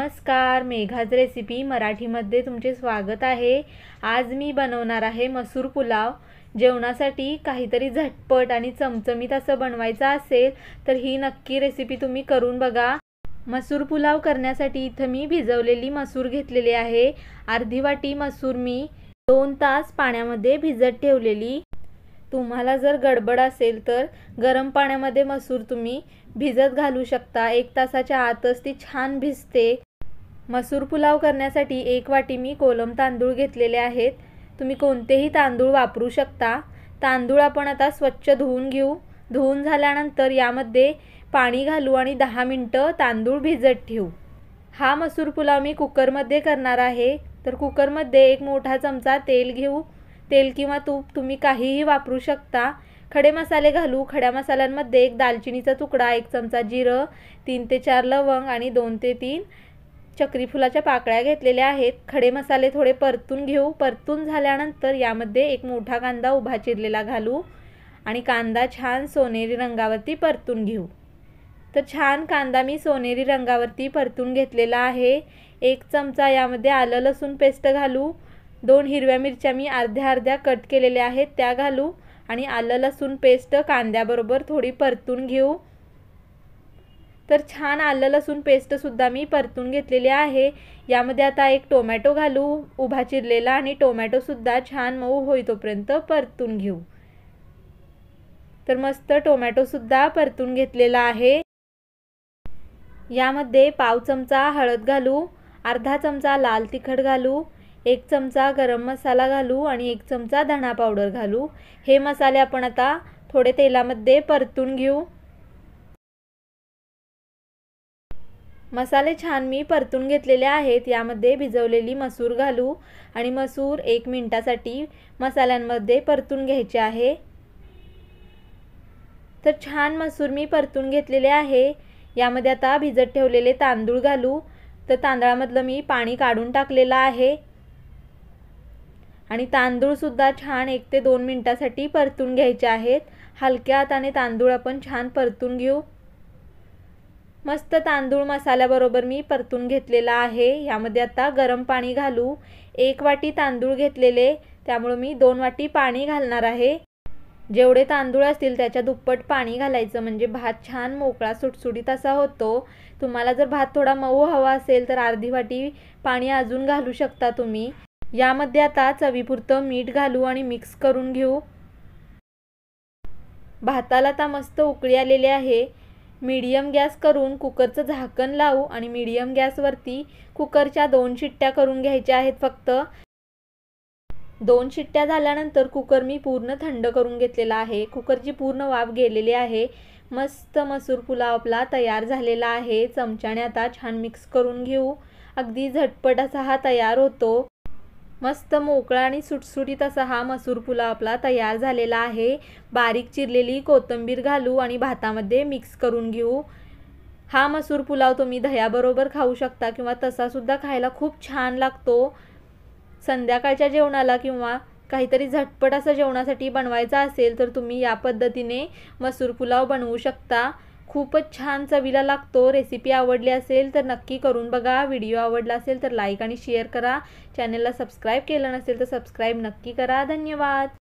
नमस्कार मेघाज रेसिपी मराठीमध्ये तुमचे स्वागत आहे आज मी बनवणार आहे मसूर पुलाव जेवणासाठी काहीतरी झटपट आणि चमचमीत असं बनवायचं असेल तर ही नक्की रेसिपी तुम्ही करून बघा मसूर पुलाव करण्यासाठी इथं मी भिजवलेली मसूर घेतलेली आहे अर्धी वाटी मसूर मी दोन तास पाण्यामध्ये भिजत ठेवलेली तुम्हाला जर गडबड असेल तर गरम पाण्यामध्ये मसूर तुम्ही भिजत घालू शकता एक तासाच्या आतच ती छान भिजते मसूर पुलाव करण्यासाठी एक वाटी मी कोलम तांदूळ घेतलेले आहेत तुम्ही कोणतेही तांदूळ वापरू शकता तांदूळ आपण आता स्वच्छ धुवून घेऊ धुवून झाल्यानंतर यामध्ये पाणी घालू आणि दहा मिनटं तांदूळ भिजत ठेवू हा मसूर पुलाव मी कुकरमध्ये करणार आहे तर कुकरमध्ये एक मोठा चमचा तेल घेऊ तेल किंवा तूप तुम्ही काहीही वापरू शकता खडे मसाले घालू खड्या मसाल्यांमध्ये एक दालचिनीचा तुकडा एक चमचा जिरं तीन ते चार लवंग आणि दोन ते तीन चक्रीफुलाच्या पाकळ्या घेतलेल्या आहेत खडे मसाले थोडे परतून घेऊ परतून झाल्यानंतर यामध्ये एक मोठा कांदा उभा चिरलेला घालू आणि कांदा छान सोनेरी रंगावरती परतून घेऊ तर छान कांदा मी सोनेरी रंगावरती परतून घेतलेला आहे एक चमचा यामध्ये आलं लसूण पेस्ट घालू दोन हिरव्या मिरच्या मी अर्ध्या अर्ध्या कट केलेल्या आहेत त्या घालू आणि आलं लसूण पेस्ट कांद्याबरोबर थोडी परतून घेऊ तर छान आलं लसूण पेस्टसुद्धा मी परतून घेतलेली आहे यामध्ये आता एक टोमॅटो घालू उभा चिरलेला आणि टोमॅटोसुद्धा छान मऊ होई तोपर्यंत परतून घेऊ तर मस्त टोमॅटोसुद्धा परतून घेतलेला आहे यामध्ये पाव चमचा हळद घालू अर्धा चमचा लाल तिखट घालू एक चमचा गरम मसाला घालू आणि एक चमचा धणा पावडर घालू हे मसाले आपण आता थोडे तेलामध्ये परतून घेऊ मसाले छान मी परतून घेतलेले आहेत यामध्ये भिजवलेली मसूर घालू आणि मसूर एक मिनटासाठी मसाल्यांमध्ये परतून घ्यायचे आहे तर छान मसूर मी परतून घेतलेले आहे यामध्ये आता भिजत ठेवलेले तांदूळ घालू तर तांदळामधलं मी पाणी काढून टाकलेलं आहे आणि तांदूळसुद्धा छान एक ते दोन मिनटासाठी परतून घ्यायचे आहेत हलक्या हाताने तांदूळ आपण छान परतून घेऊ मस्त तांदूळ मसाल्याबरोबर मी परतून घेतलेला आहे यामध्ये आता गरम पाणी घालू एक वाटी तांदूळ घेतलेले त्यामुळे मी दोन वाटी पाणी घालणार आहे जेवढे तांदूळ असतील त्याच्या दुप्पट पाणी घालायचं म्हणजे भात छान मोकळा सुटसुटीत असा होतो तुम्हाला जर भात थोडा मऊ हवा असेल तर अर्धी वाटी पाणी अजून घालू शकता तुम्ही यामध्ये आता चवीपुरतं मीठ घालू आणि मिक्स करून घेऊ भाताला आता मस्त उकळी आलेली आहे मीडियम गॅस करून कुकरचं झाकण लावू आणि मीडियम गॅसवरती कुकरच्या दोन शिट्ट्या करून घ्यायच्या आहेत फक्त दोन शिट्ट्या झाल्यानंतर कुकर मी पूर्ण थंड करून घेतलेला आहे कुकरची पूर्ण वाफ गेलेली आहे मस्त मसूर पुलाव आपला तयार झालेला आहे चमच्याने आता छान मिक्स करून घेऊ अगदी झटपट असा हा तयार होतो मस्त मोकळा आणि सुटसुटीत असा हा मसूर पुलाव आपला तयार झालेला आहे बारीक चिरलेली कोथिंबीर घालू आणि भातामध्ये मिक्स करून घेऊ हा मसूर पुलाव तुम्ही दह्याबरोबर खाऊ शकता किंवा तसासुद्धा खायला खूप छान लागतो संध्याकाळच्या जेवणाला किंवा काहीतरी झटपट असं जेवणासाठी बनवायचा असेल तर तुम्ही या पद्धतीने मसूर पुलाव बनवू शकता खूपच छान चवीला लागतो रेसिपी आवडली असेल तर नक्की करून बघा व्हिडिओ आवडला असेल तर लाईक आणि शेअर करा चॅनलला सबस्क्राईब केलं नसेल तर सबस्क्राईब नक्की करा धन्यवाद